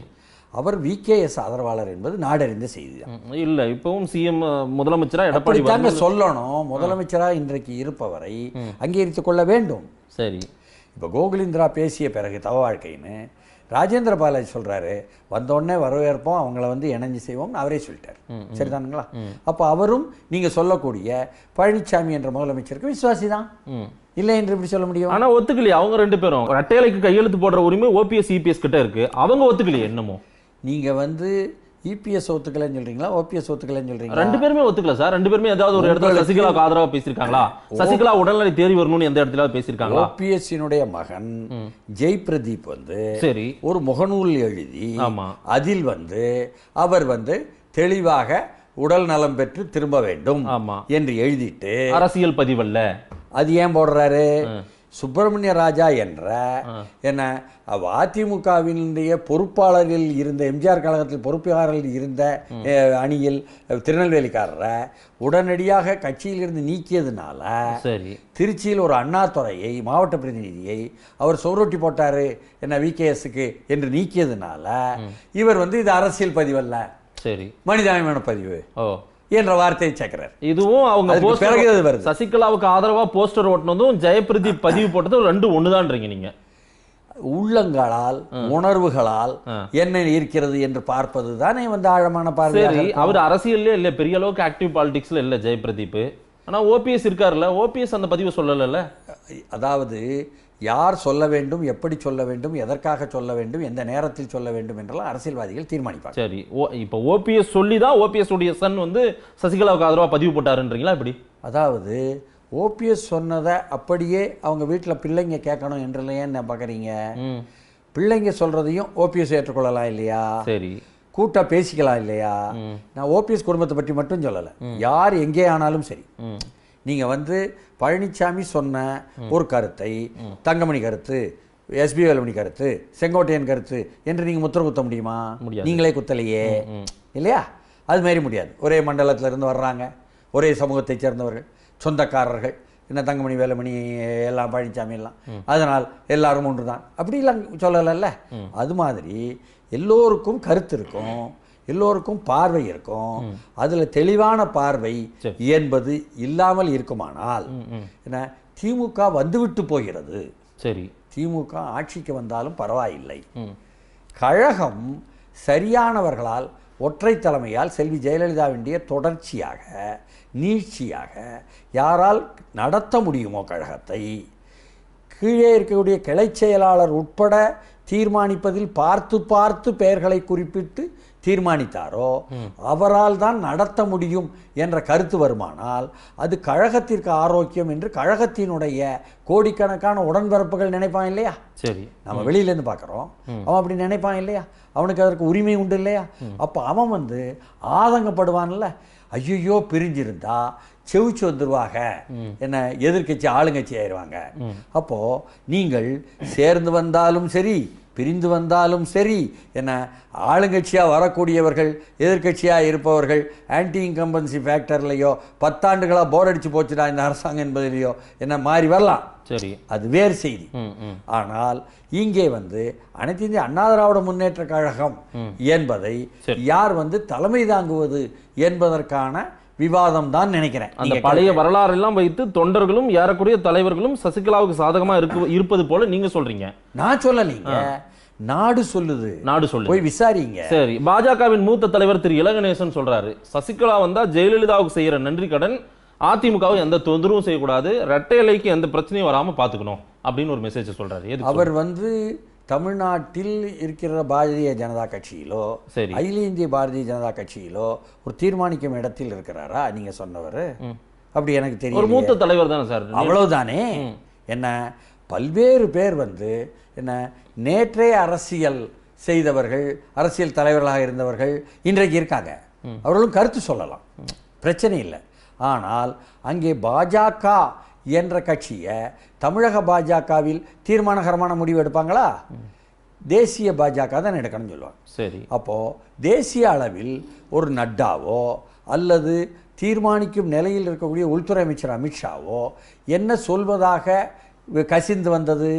Speaker 2: அவர் எஸ் ஆதரவாளர் என்பது நாடறிந்த செய்தி
Speaker 1: இல்லை இப்பவும் சிஎம் முதலமைச்சராக எடப்பாடி தாங்க சொல்லணும் முதலமைச்சராக இன்றைக்கு இருப்பவரை
Speaker 2: அங்கீகரித்துக் கொள்ள வேண்டும் சரி இப்போ கோகுலிந்திரா பேசிய பிறகு தவ வாழ்க்கைன்னு ராஜேந்திர பாலாஜி சொல்கிறாரு வந்தோடனே வரவேற்போம் அவங்கள வந்து இணைஞ்சு செய்வோம் அவரே சொல்லிட்டார் சரிதானுங்களா அப்போ அவரும் நீங்கள் சொல்லக்கூடிய பழனிசாமி என்ற முதலமைச்சருக்கு விசுவாசி தான் இல்லை என்று இப்படி
Speaker 1: சொல்ல முடியும் ஆனால் ஒத்துக்கலையே அவங்க ரெண்டு பேரும் அட்டையலைக்கு கையெழுத்து போடுற உரிமை ஓபிஎஸ் இபிஎஸ் கிட்ட இருக்கு அவங்க ஒத்துக்கலையே என்னமோ நீங்கள் வந்து இபிஎஸ்
Speaker 2: ஒத்துக்கலன்னு சொல்றீங்களா ஓபிஎஸ் ஒத்துக்கலன்னு சொல்றீங்க ரெண்டு
Speaker 1: பேருமே ஒத்துக்கல சார் ரெண்டு பேருமே ஏதாவது ஒரு இடத்துல சசிகலாவுக்கு ஆதரவா பேசிருக்காங்களா சசிகலா உடல்நிலை தேறி வரணும்னு எந்த இடத்துல பேசிருக்காங்களா
Speaker 2: ஓபிஎஸ்னுடைய மகன் ஜெய் பிரதீப் வந்து சரி ஒரு முகநூல் எழுதி ஆமா அதில் வந்து அவர் வந்து தெளிவாக உடல் நலம் பெற்று திரும்ப வேண்டும் என்று எழுதிட்டு அரசியல் பதிவல்ல அது ஏன் போடுறாரு சுப்பிரமணிய ராஜா என்ற என்ன அதிமுகவினுடைய பொறுப்பாளரில் இருந்த எம்ஜிஆர் கழகத்தில் பொறுப்பாளர்கள் இருந்த அணியில் திருநெல்வேலிக்காரரை உடனடியாக கட்சியில் இருந்து நீக்கியதுனால திருச்சியில் ஒரு அண்ணாதுறையை மாவட்ட பிரதிநிதியை அவர் சோரோட்டி போட்டார் என்ன எஸ்க்கு என்று நீக்கியதுனால இவர் வந்து இது அரசியல் பதிவல்ல
Speaker 1: சரி மனிதாபிமான பதிவு என்ற வார்த்தையை சேர்க்கிறார் இதுவும் அவங்க பிறகு வருது சசிகலாவுக்கு ஆதரவா போஸ்டர் ஓட்டினதும் ஜெயபிரதி பதிவு போட்டதும் ரெண்டு ஒண்ணுதான்றீங்க நீங்க
Speaker 2: உள்ளங்களால் உணர்வுகளால்
Speaker 1: என்ன இருக்கிறது என்று பார்ப்பது தானே வந்து ஆழமான பார்வை அவர் அரசியல்ல இல்ல பெரிய அளவுக்கு ஆக்டிவ் பாலிடிக்ஸ்ல இல்ல ஜெயபிரதீப் ஆனா ஓபிஎஸ் இருக்கார்ல ஓபிஎஸ் அந்த பதிவை சொல்லல அதாவது
Speaker 2: யார் சொல்ல வேண்டும் எப்படி சொல்ல வேண்டும் எதற்காக சொல்ல வேண்டும் எந்த நேரத்தில் சொல்ல வேண்டும்
Speaker 1: என்றெல்லாம் அரசியல்வாதிகள் தீர்மானிப்பாங்க சரி ஓ இப்போ ஓபிஎஸ் சொல்லி தான் ஓபிஎஸ் உடைய சன் வந்து சசிகலாவுக்கு ஆதரவாக பதிவு போட்டாருன்றீங்களா இப்படி அதாவது ஓபிஎஸ் சொன்னதை அப்படியே அவங்க
Speaker 2: வீட்டில் பிள்ளைங்க கேட்கணும் என்றெல்லாம் என்ன பார்க்குறீங்க பிள்ளைங்க சொல்கிறதையும் ஓபிஎஸ் ஏற்றுக்கொள்ளலாம் இல்லையா சரி கூட்டா பேசிக்கலாம் இல்லையா நான் ஓபிஎஸ் குடும்பத்தை பற்றி மட்டும் சொல்லலை யார் எங்கே ஆனாலும் சரி நீங்கள் வந்து பழனிசாமி சொன்ன ஒரு கருத்தை தங்கமணி கருத்து எஸ்பி வேலுமணி கருத்து செங்கோட்டையன் கருத்து என்று நீங்கள் முத்திர குத்த முடியுமா நீங்களே குத்தலையே இல்லையா அது மாரி முடியாது ஒரே மண்டலத்திலிருந்து வர்றாங்க ஒரே சமூகத்தை சேர்ந்தவர்கள் சொந்தக்காரர்கள் என்ன தங்கமணி வேலுமணி எல்லாம் பழனிசாமி எல்லாம் அதனால் எல்லாரும் ஒன்று தான் அப்படிலாம் சொல்லலைல்ல அது மாதிரி எல்லோருக்கும் கருத்து இருக்கும் எல்லோருக்கும் பார்வை இருக்கும் அதில் தெளிவான பார்வை என்பது இல்லாமல் இருக்குமானால் என்ன திமுக வந்துவிட்டு போகிறது சரி திமுக ஆட்சிக்கு வந்தாலும் பரவாயில்லை கழகம் சரியானவர்களால் ஒற்றை தலைமையால் செல்வி ஜெயலலிதாவினுடைய தொடர்ச்சியாக நீட்சியாக யாரால் நடத்த முடியுமோ கழகத்தை கீழே இருக்கக்கூடிய கிளை செயலாளர் உட்பட தீர்மானிப்பதில் பார்த்து பார்த்து பெயர்களை குறிப்பிட்டு தீர்மானித்தாரோ அவரால் தான் நடத்த முடியும் என்ற கருத்து வருமானால் அது கழகத்திற்கு ஆரோக்கியம் என்று கழகத்தினுடைய கோடிக்கணக்கான உடன்பரப்புகள் நினைப்பான் இல்லையா சரி நம்ம வெளியிலேருந்து பார்க்குறோம் அவன் அப்படி நினைப்பான் இல்லையா அவனுக்கு அதற்கு உரிமை உண்டு இல்லையா அப்போ அவன் வந்து ஆதங்கப்படுவான்ல ஐயோ பிரிஞ்சிருந்தா செவிச்சு வந்துடுவாங்க என்ன எதிர்கட்சி ஆளுங்கட்சி ஆயிடுவாங்க அப்போ நீங்கள் சேர்ந்து வந்தாலும் சரி பிரிந்து வந்தாலும் சரி என்ன ஆளுங்கட்சியாக வரக்கூடியவர்கள் எதிர்கட்சியாக இருப்பவர்கள் ஆன்டி இன்கம்பன்சி ஃபேக்டர்லையோ பத்தாண்டுகளாக போர் அடித்து போச்சுடா இந்த அரசாங்கம் என்பதிலேயோ என்ன மாறி வரலாம் சரி அது வேறு செய்தி ஆனால் இங்கே வந்து அனைத்து இந்திய அண்ணா திராவிட முன்னேற்ற கழகம் என்பதை யார் வந்து தலைமை தாங்குவது என்பதற்கான
Speaker 1: விவாதம் தான் நினைக்கிறேன் அந்த பழைய வரலாறு எல்லாம் வைத்து தொண்டர்களும் ஏறக்குரிய தலைவர்களும் சசிகலாவுக்கு சாதகமா இருக்கு இருப்பது போல நீங்க சொல்றீங்க நான் சொல்லலீங்க நாடு சொல்லுது நாடு சொல்லு போய் விசாரிங்க சரி பாஜகவின் மூத்த தலைவர் திரு இளகணேசன் சொல்றாரு சசிகலா வந்தா ஜெயலலிதாவுக்கு செய்யற நன்றி கடன் அதிமுகவை எந்த தொந்தரவும் செய்யக்கூடாது ரெட்டை இலைக்கு எந்த பிரச்சனையும் வராம பாத்துக்கணும் அப்படின்னு ஒரு மெசேஜ் சொல்றாரு அவர்
Speaker 2: வந்து தமிழ்நாட்டில் இருக்கிற பாரதிய ஜனதா கட்சியிலோ சரி அகில இந்திய பாரதிய ஜனதா கட்சியிலோ ஒரு தீர்மானிக்கும் இடத்தில் இருக்கிறாரா
Speaker 1: நீங்க சொன்னவர்
Speaker 2: அப்படி எனக்கு தெரியும் ஒரு மூத்த
Speaker 1: தலைவர் தானே சார் அவ்வளவுதானே
Speaker 2: என்ன பல்வேறு பேர் வந்து என்ன நேற்றே அரசியல் செய்தவர்கள் அரசியல் தலைவர்களாக இருந்தவர்கள் இன்றைக்கு இருக்காங்க அவர்களும் கருத்து சொல்லலாம் பிரச்சனை இல்லை ஆனால் அங்கே பாஜக என்ற கட்சியை தமிழக பாஜகவில் தீர்மானகரமான முடிவு எடுப்பாங்களா தேசிய பாஜக தான் எடுக்கணும்னு சொல்லுவாங்க சரி அப்போது தேசிய அளவில் ஒரு நட்டாவோ அல்லது தீர்மானிக்கும் நிலையில் இருக்கக்கூடிய உள்துறை அமைச்சர் அமித்ஷாவோ என்ன சொல்வதாக கசிந்து வந்தது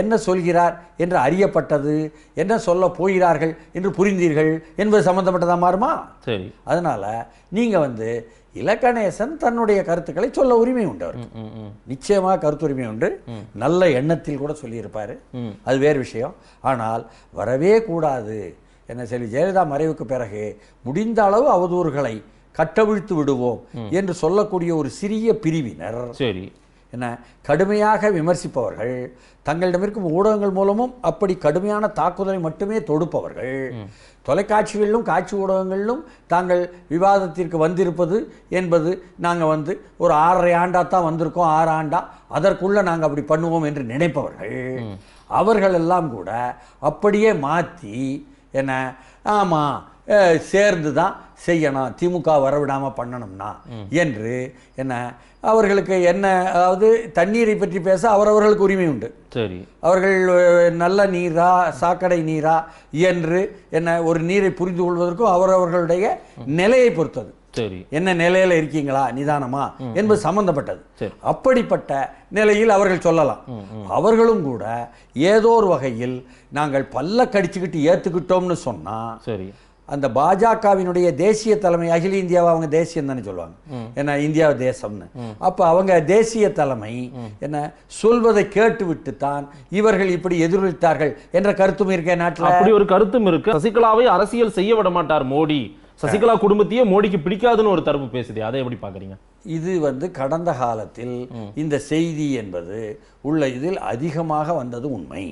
Speaker 2: என்ன சொல்கிறார் என்று அறியப்பட்டது என்ன சொல்ல போகிறார்கள் என்று புரிந்தீர்கள் என்பது சம்மந்தப்பட்டதாக மாறுமா சரி அதனால் நீங்கள் வந்து இலக்கணேசன் தன்னுடைய கருத்துக்களை சொல்ல உரிமை உண்டு அவருக்கு நிச்சயமாக உரிமை உண்டு நல்ல எண்ணத்தில் கூட சொல்லியிருப்பார் அது வேறு விஷயம் ஆனால் வரவே கூடாது என்ன செல்வி ஜெயலலிதா மறைவுக்கு பிறகு முடிந்த அளவு அவதூறுகளை கட்டவிழ்த்து விடுவோம் என்று சொல்லக்கூடிய ஒரு சிறிய பிரிவினர் சரி என்ன கடுமையாக விமர்சிப்பவர்கள் தங்களிடம் இருக்கும் ஊடகங்கள் மூலமும் அப்படி கடுமையான தாக்குதலை மட்டுமே தொடுப்பவர்கள் தொலைக்காட்சிகளிலும் காட்சி ஊடகங்களிலும் தாங்கள் விவாதத்திற்கு வந்திருப்பது என்பது நாங்கள் வந்து ஒரு ஆறரை ஆண்டாக தான் வந்திருக்கோம் ஆறு ஆண்டா அதற்குள்ளே நாங்கள் அப்படி பண்ணுவோம் என்று நினைப்பவர்கள் அவர்களெல்லாம் கூட அப்படியே மாற்றி என்ன ஆமாம் சேர்ந்து தான் செய்யணும் திமுக வரவிடாமல் பண்ணணும்னா என்று என்ன அவர்களுக்கு என்ன அதாவது தண்ணீரை பற்றி பேச அவரவர்களுக்கு உரிமை உண்டு சரி அவர்கள் நல்ல நீரா சாக்கடை நீரா என்று என்ன ஒரு நீரை புரிந்து கொள்வதற்கும் அவரவர்களுடைய நிலையை பொறுத்தது சரி என்ன நிலையில இருக்கீங்களா நிதானமா என்பது சம்பந்தப்பட்டது அப்படிப்பட்ட நிலையில் அவர்கள் சொல்லலாம் அவர்களும் கூட ஏதோ ஒரு வகையில் நாங்கள் பல்ல கடிச்சுக்கிட்டு ஏத்துக்கிட்டோம்னு சொன்னா சரி அந்த பாஜகவினுடைய தேசிய தலைமை அகில இந்தியாவை அவங்க தேசியம் தானே சொல்லுவாங்க ஏன்னா இந்தியா தேசம்னு அப்போ அவங்க தேசிய தலைமை என்ன சொல்வதை
Speaker 1: கேட்டுவிட்டு தான் இவர்கள் இப்படி எதிரொலித்தார்கள் என்ற கருத்தும் இருக்கேன் நாட்டில் அப்படி ஒரு கருத்தும் இருக்கு சசிகலாவை அரசியல் செய்ய விட மாட்டார் மோடி சசிகலா குடும்பத்தையே மோடிக்கு பிடிக்காதுன்னு ஒரு தரப்பு பேசுது அதை எப்படி பார்க்குறீங்க
Speaker 2: இது வந்து கடந்த காலத்தில் இந்த செய்தி என்பது உள்ள இதில் அதிகமாக வந்தது உண்மை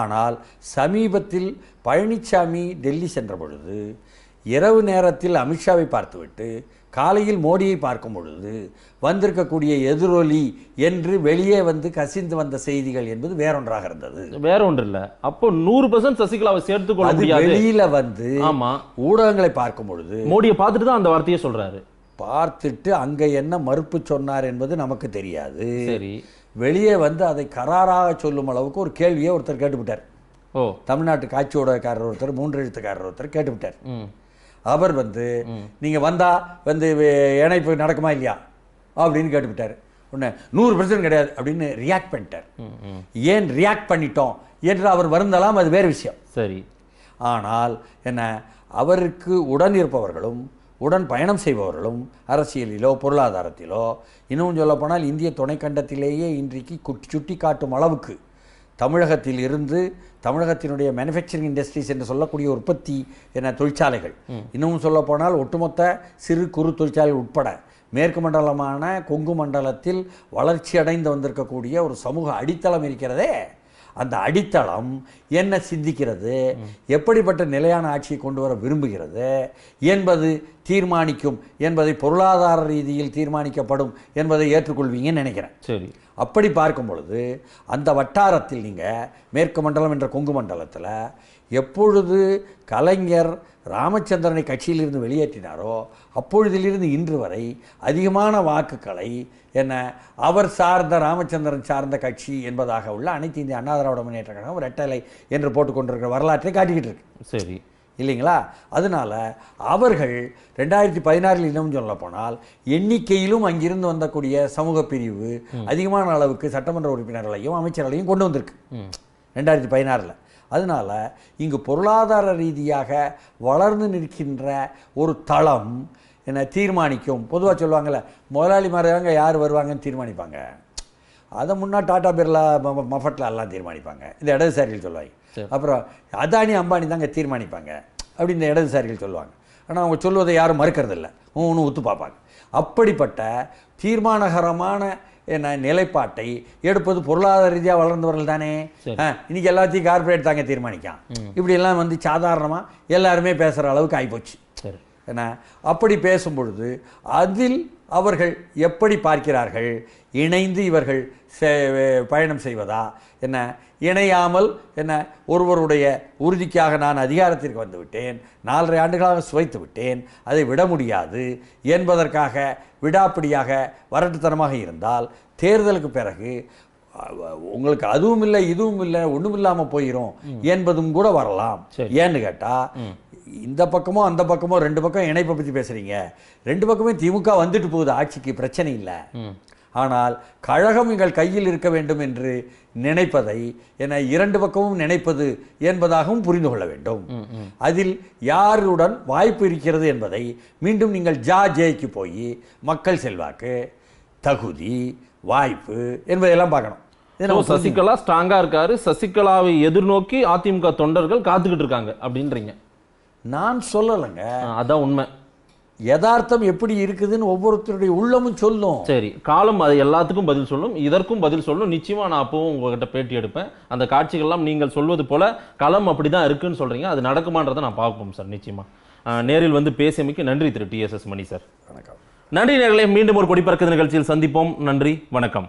Speaker 2: ஆனால் சமீபத்தில் பழனிசாமி டெல்லி சென்ற பொழுது இரவு நேரத்தில் அமித்ஷாவை பார்த்துவிட்டு காலையில் மோடியை பார்க்கும் பொழுது வந்திருக்கக்கூடிய எதிரொலி என்று வெளியே வந்து கசிந்து வந்த
Speaker 1: செய்திகள் என்பது வேறொன்றாக இருந்தது வேற ஒன்று இல்ல அப்போ நூறு பர்சன்ட் சசிகலாவை சேர்த்துக்கொள்ள வெளியில வந்து ஆமா ஊடகங்களை பார்க்கும் பொழுது மோடியை பார்த்துட்டு தான் அந்த வார்த்தையை சொல்றாரு பார்த்துட்டு
Speaker 2: அங்க என்ன மறுப்பு சொன்னார் என்பது நமக்கு தெரியாது சரி வெளியே வந்து அதை கராராக சொல்லும் அளவுக்கு ஒரு கேள்வியை ஒருத்தர் கேட்டுவிட்டார் ஓ தமிழ்நாட்டு காட்சி ஊடகக்காரர் ஒருத்தர் மூன்று எழுத்துக்காரர் ஒருத்தர் கேட்டுவிட்டார் அவர் வந்து நீங்கள் வந்தால் வந்து இணைப்பு நடக்குமா இல்லையா அப்படின்னு கேட்டுவிட்டார் உன்ன நூறு பர்சன்ட் கிடையாது அப்படின்னு ரியாக்ட் பண்ணிட்டார் ஏன் ரியாக்ட் பண்ணிட்டோம் என்று அவர் வருந்தலாம் அது வேறு விஷயம் சரி ஆனால் என்ன அவருக்கு உடன் இருப்பவர்களும் உடன் பயணம் செய்பவர்களும் அரசியலிலோ பொருளாதாரத்திலோ இன்னும் சொல்லப்போனால் இந்திய துணைக்கண்டத்திலேயே இன்றைக்கு சுட்டி காட்டும் அளவுக்கு தமிழகத்தில் இருந்து தமிழகத்தினுடைய மேனுஃபேக்சரிங் இண்டஸ்ட்ரீஸ் என்று சொல்லக்கூடிய உற்பத்தி என தொழிற்சாலைகள் இன்னமும் சொல்ல போனால் ஒட்டுமொத்த சிறு குறு தொழிற்சாலைகள் உட்பட மேற்கு மண்டலமான கொங்கு மண்டலத்தில் வளர்ச்சி அடைந்து வந்திருக்கக்கூடிய ஒரு சமூக அடித்தளம் இருக்கிறதே அந்த அடித்தளம் என்ன சிந்திக்கிறது எப்படிப்பட்ட நிலையான ஆட்சியை கொண்டு வர விரும்புகிறது என்பது தீர்மானிக்கும் என்பதை பொருளாதார ரீதியில் தீர்மானிக்கப்படும் என்பதை ஏற்றுக்கொள்வீங்கன்னு நினைக்கிறேன் சரி அப்படி பார்க்கும் பொழுது அந்த வட்டாரத்தில் நீங்கள் மேற்கு மண்டலம் என்ற கொங்கு மண்டலத்தில் எப்பொழுது கலைஞர் ராமச்சந்திரனை கட்சியிலிருந்து வெளியேற்றினாரோ அப்பொழுதிலிருந்து இன்று வரை அதிகமான வாக்குகளை என்ன அவர் சார்ந்த ராமச்சந்திரன் சார்ந்த கட்சி என்பதாக உள்ள அனைத்து இந்திய அண்ணா திராவிட முன்னேற்ற கழகம் ரெட்டலை என்று போட்டுக்கொண்டிருக்கிற வரலாற்றை காட்டிக்கிட்டு இருக்கு சரி இல்லைங்களா அதனால் அவர்கள் ரெண்டாயிரத்தி பதினாறில் இன்னும் சொல்ல போனால் எண்ணிக்கையிலும் அங்கிருந்து வந்தக்கூடிய சமூக பிரிவு அதிகமான அளவுக்கு சட்டமன்ற உறுப்பினர்களையும் அமைச்சர்களையும் கொண்டு வந்திருக்கு ரெண்டாயிரத்தி பதினாறில் அதனால் இங்கு பொருளாதார ரீதியாக வளர்ந்து நிற்கின்ற ஒரு தளம் என்னை தீர்மானிக்கும் பொதுவாக சொல்லுவாங்கள்ல முதலாளி மாறுவாங்க யார் வருவாங்கன்னு தீர்மானிப்பாங்க அதை முன்னால் டாடா பிர்லா மஃபட்லா எல்லாம் தீர்மானிப்பாங்க இந்த இடதுசாரிகள் சொல்லுவாங்க அப்புறம் அதானி அம்பானி தாங்க தீர்மானிப்பாங்க அப்படி இந்த இடதுசாரிகள் சொல்லுவாங்க ஆனால் அவங்க சொல்வதை யாரும் மறுக்கிறதில்ல ஒன்று ஒத்து பார்ப்பாங்க அப்படிப்பட்ட தீர்மானகரமான என்ன நிலைப்பாட்டை எடுப்பது பொருளாதார ரீதியாக வளர்ந்தவர்கள் தானே இன்னைக்கு எல்லாத்தையும் கார்பரேட் தாங்க தீர்மானிக்கலாம் இப்படியெல்லாம் வந்து சாதாரணமாக எல்லாருமே பேசுகிற அளவுக்கு ஆகிப்போச்சு என்ன அப்படி பேசும் பொழுது அதில் அவர்கள் எப்படி பார்க்கிறார்கள் இணைந்து இவர்கள் பயணம் செய்வதா என்ன இணையாமல் என்ன ஒருவருடைய உறுதிக்காக நான் அதிகாரத்திற்கு வந்துவிட்டேன் நாலரை ஆண்டுகளாக சுவைத்து விட்டேன் அதை விட முடியாது என்பதற்காக விடாப்பிடியாக வரட்டுத்தனமாக இருந்தால் தேர்தலுக்கு பிறகு உங்களுக்கு அதுவும் இல்லை இதுவும் இல்லை ஒன்றும் இல்லாமல் போயிடும் என்பதும் கூட வரலாம் ஏன்னு கேட்டால் இந்த பக்கமோ அந்த பக்கமோ ரெண்டு பக்கம் இணைப்பை பற்றி பேசுகிறீங்க ரெண்டு பக்கமே திமுக வந்துட்டு போகுது ஆட்சிக்கு பிரச்சனை இல்லை ஆனால் கழகம் எங்கள் கையில் இருக்க வேண்டும் என்று நினைப்பதை என இரண்டு பக்கமும் நினைப்பது என்பதாகவும் புரிந்து கொள்ள வேண்டும் அதில் யாருடன் வாய்ப்பு இருக்கிறது என்பதை மீண்டும் நீங்கள் ஜா ஜேக்கு போய் மக்கள் செல்வாக்கு தகுதி வாய்ப்பு என்பதையெல்லாம் பார்க்கணும் சசிகலா
Speaker 1: ஸ்ட்ராங்காக இருக்காரு சசிகலாவை எதிர்நோக்கி அதிமுக தொண்டர்கள் காத்துக்கிட்டு இருக்காங்க அப்படின்றீங்க நான் சொல்லலைங்க அதான் உண்மை யதார்த்தம் எப்படி இருக்குதுன்னு ஒவ்வொருத்தருடைய உள்ளமும் சொல்லும் சரி காலம் அது எல்லாத்துக்கும் பதில் சொல்லும் இதற்கும் பதில் சொல்லும் நிச்சயமா நான் அப்பவும் உங்ககிட்ட பேட்டி எடுப்பேன் அந்த காட்சிகள்லாம் நீங்கள் சொல்வது போல களம் அப்படி தான் இருக்குன்னு சொல்றீங்க அது நடக்குமான்றதை நான் பார்ப்போம் சார் நிச்சயமா நேரில் வந்து பேசியமைக்கு நன்றி திரு T S S Mani sir வணக்கம் நன்றி நேர்களை மீண்டும் ஒரு கொடிப்பறக்கு நிகழ்ச்சியில் சந்திப்போம் நன்றி வணக்கம்